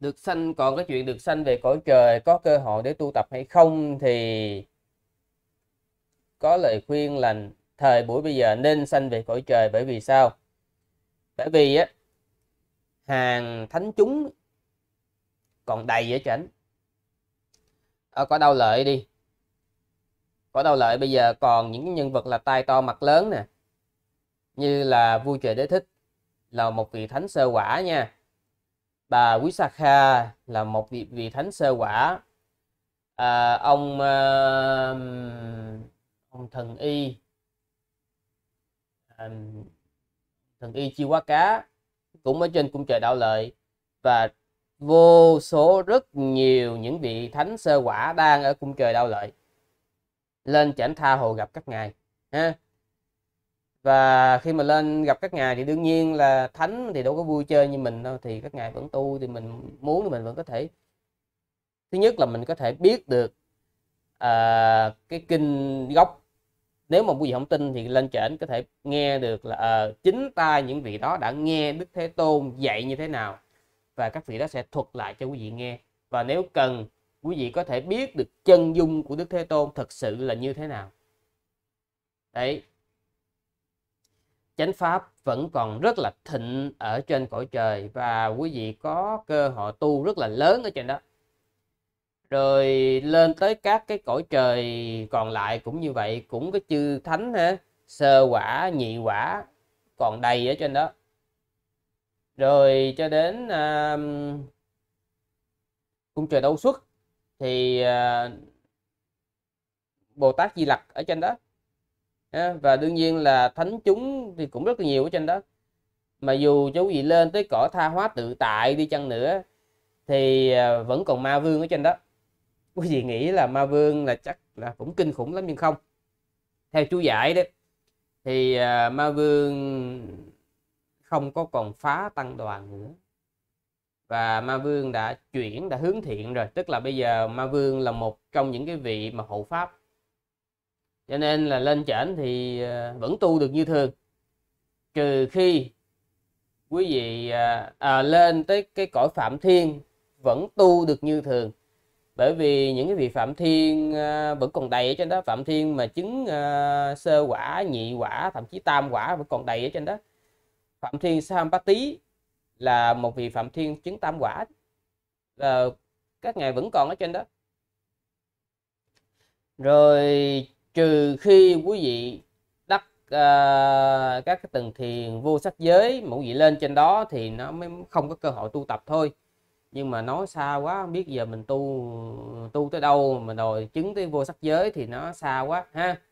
được sanh còn cái chuyện được sanh về cõi trời có cơ hội để tu tập hay không thì có lời khuyên là thời buổi bây giờ nên sanh về cõi trời bởi vì sao bởi vì á hàng thánh chúng còn đầy ở trển ở ờ, có đau lợi đi có đau lợi bây giờ còn những nhân vật là tai to mặt lớn nè như là vua trời đế thích là một vị thánh sơ quả nha bà Quý Sa Kha là một vị vị thánh sơ quả à, ông à, ông thần y à, thần y chi quá cá cũng ở trên cung trời đạo lợi và vô số rất nhiều những vị thánh sơ quả đang ở cung trời đạo lợi lên chảnh tha hồ gặp các ngài ha và khi mà lên gặp các ngài thì đương nhiên là thánh thì đâu có vui chơi như mình đâu thì các ngài vẫn tu thì mình muốn thì mình vẫn có thể thứ nhất là mình có thể biết được uh, cái kinh gốc nếu mà quý vị không tin thì lên trển có thể nghe được là uh, chính ta những vị đó đã nghe đức thế tôn dạy như thế nào và các vị đó sẽ thuật lại cho quý vị nghe và nếu cần quý vị có thể biết được chân dung của đức thế tôn thật sự là như thế nào đấy chánh pháp vẫn còn rất là thịnh ở trên cõi trời và quý vị có cơ hội tu rất là lớn ở trên đó rồi lên tới các cái cõi trời còn lại cũng như vậy cũng có chư thánh ha sơ quả nhị quả còn đầy ở trên đó rồi cho đến à, cung trời đấu xuất thì à, bồ tát di lặc ở trên đó và đương nhiên là thánh chúng thì cũng rất là nhiều ở trên đó mà dù chú gì lên tới cõi tha hóa tự tại đi chăng nữa thì à, vẫn còn ma vương ở trên đó quý vị nghĩ là ma vương là chắc là cũng kinh khủng lắm nhưng không theo chú giải đấy thì à, ma vương không có còn phá tăng đoàn nữa và ma vương đã chuyển đã hướng thiện rồi tức là bây giờ ma vương là một trong những cái vị mà hộ pháp cho nên là lên trển thì ờ, vẫn tu được như thường trừ khi quý vị ờ, à, lên tới cái cõi phạm thiên vẫn tu được như thường bởi vì những cái vị phạm thiên à, vẫn còn đầy ở trên đó phạm thiên mà chứng à, sơ quả nhị quả thậm chí tam quả vẫn còn đầy ở trên đó phạm thiên tý là một vị phạm thiên chứng tam quả là các ngài vẫn còn ở trên đó rồi trừ khi quý vị đắp uh, các cái tầng thiền vô sắc giới mẫu vị lên trên đó thì nó mới không có cơ hội tu tập thôi nhưng mà nói xa quá không biết giờ mình tu tu tới đâu mà đòi chứng tới vô sắc giới thì nó xa quá ha